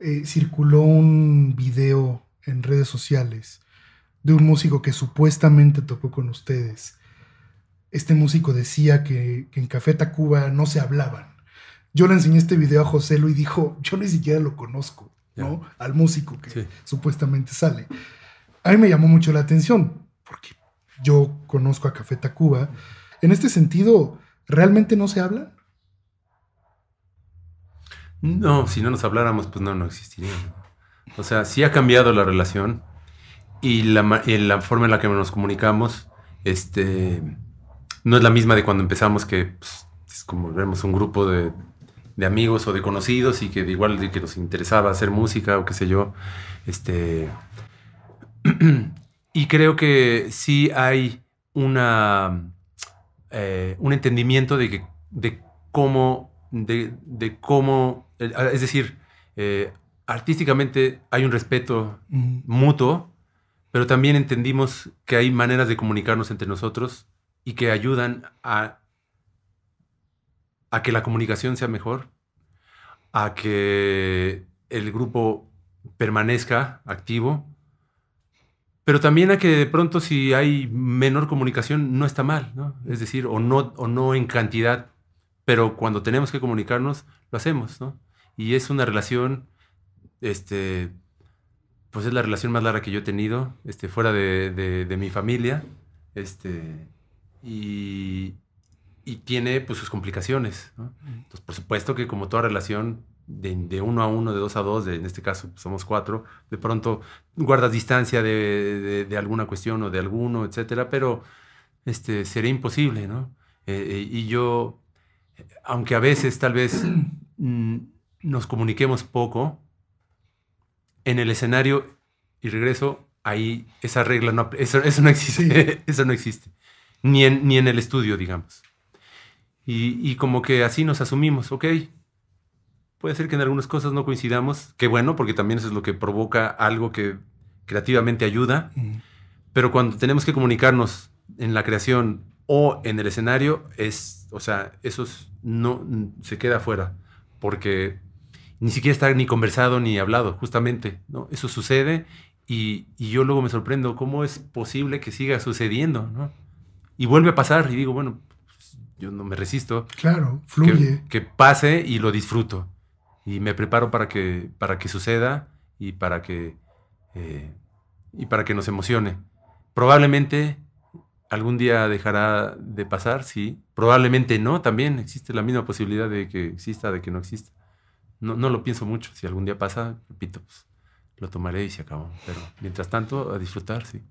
Eh, circuló un video en redes sociales de un músico que supuestamente tocó con ustedes. Este músico decía que, en Café Tacuba no se hablaban. Yo le enseñé este video a José Lu y dijo, yo ni siquiera lo conozco, ¿no? Al músico que supuestamente sale. A mí me llamó mucho la atención, porque yo conozco a Café Tacuba. En este sentido, ¿realmente no se habla? No, si no nos habláramos, pues no, no existiría. O sea, sí ha cambiado la relación y la, forma en la que nos comunicamos este, no es la misma de cuando empezamos, que pues, es como vemos un grupo de, amigos o de conocidos y que igual de que nos interesaba hacer música o qué sé yo. Este, y creo que sí hay una, eh, un entendimiento de, que, de cómo de, cómo, es decir, eh, artísticamente hay un respeto mutuo, pero también entendimos que hay maneras de comunicarnos entre nosotros y que ayudan a, a que la comunicación sea mejor, a que el grupo permanezca activo, pero también a que de pronto si hay menor comunicación no está mal, Es decir, o no, o no en cantidad, pero cuando tenemos que comunicarnos, lo hacemos, ¿no? Y es una relación, este, pues es la relación más larga que yo he tenido, este, fuera de, mi familia, este, y, tiene pues sus complicaciones, mm. Entonces, por supuesto que como toda relación, de, uno a uno, de dos a dos, de, en este caso pues, somos cuatro, de pronto guardas distancia de, alguna cuestión o de alguno, etcétera, pero este, sería imposible, ¿no? Eh, eh, y yo aunque a veces tal vez mm, nos comuniquemos poco, en el escenario, y regreso, ahí esa regla no, eso, no existe, eso no existe, ni en, ni en el estudio, digamos. Y, como que así nos asumimos, ok, puede ser que en algunas cosas no coincidamos, que bueno, porque también eso es lo que provoca algo que creativamente ayuda, pero cuando tenemos que comunicarnos en la creación o en el escenario es, o sea, eso no se queda fuera porque ni siquiera está ni conversado ni hablado, justamente, ¿no? Eso sucede y, yo luego me sorprendo cómo es posible que siga sucediendo, Y vuelve a pasar y digo, bueno, pues, yo no me resisto. Claro, fluye. Que, pase y lo disfruto. Y me preparo para que, para que suceda y para que, eh, y para que nos emocione. Probablemente ¿Algún día dejará de pasar? Sí. Probablemente no, también existe la misma posibilidad de que exista, de que no exista. No, lo pienso mucho. Si algún día pasa, repito, pues, lo tomaré y se acabó. Pero mientras tanto, a disfrutar, sí.